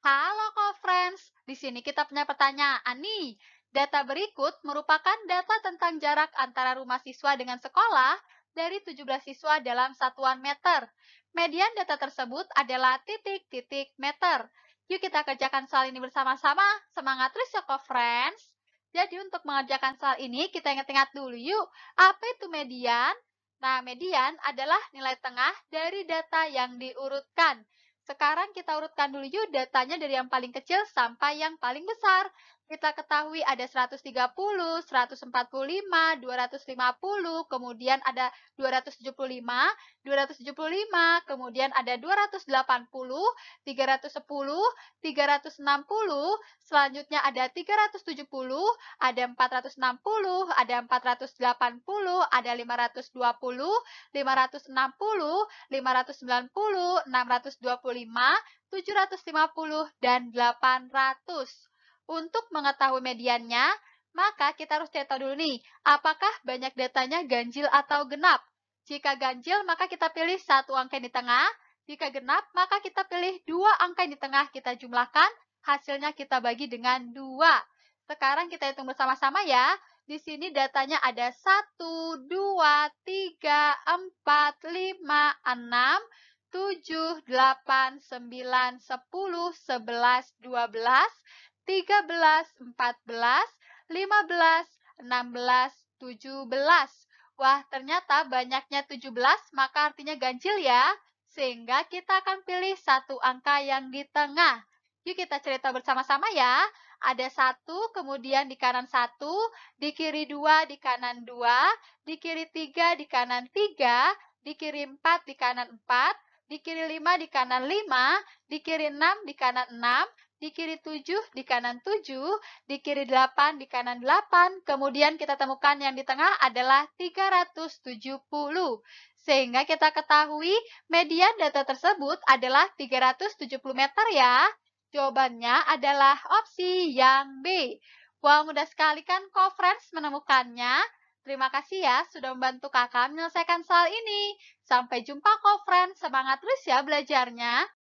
Halo co-friends, di sini kita punya pertanyaan nih. Data berikut merupakan data tentang jarak antara rumah siswa dengan sekolah dari 17 siswa dalam satuan meter. Median data tersebut adalah titik-titik meter. Yuk kita kerjakan soal ini bersama-sama. Semangat terus ya co-friends. Jadi untuk mengerjakan soal ini kita ingat-ingat dulu yuk. Apa itu median? Nah, median adalah nilai tengah dari data yang diurutkan. Sekarang kita urutkan dulu yuk datanya dari yang paling kecil sampai yang paling besar kita ketahui ada 130, 145, 250, kemudian ada 275, 275, kemudian ada 280, 310, 360, selanjutnya ada 370, ada 460, ada 480, ada 520, 560, 590, 625, 750, dan 800. Untuk mengetahui mediannya, maka kita harus data dulu nih, apakah banyak datanya ganjil atau genap. Jika ganjil, maka kita pilih satu angka yang di tengah. Jika genap, maka kita pilih dua angka yang di tengah. Kita jumlahkan, hasilnya kita bagi dengan dua. Sekarang kita hitung bersama-sama ya. Di sini datanya ada 1, 2, 3, 4, 5, 6, 7, 8, 9, 10, 11, 12, 13, 14, 15, 16, 17. Wah, ternyata banyaknya 17, maka artinya ganjil ya. Sehingga kita akan pilih satu angka yang di tengah. Yuk kita cerita bersama-sama ya. Ada satu, kemudian di kanan satu, di kiri dua, di kanan dua, di kiri tiga, di kanan tiga, di kiri empat, di kanan empat, di kiri lima, di kanan lima, di kiri enam, di kanan enam, di kiri 7, di kanan 7, di kiri 8, di kanan 8. Kemudian kita temukan yang di tengah adalah 370. Sehingga kita ketahui median data tersebut adalah 370 meter ya. Jawabannya adalah opsi yang B. Wah, mudah sekali kan conference menemukannya. Terima kasih ya sudah membantu kakak menyelesaikan soal ini. Sampai jumpa conference, semangat terus ya belajarnya.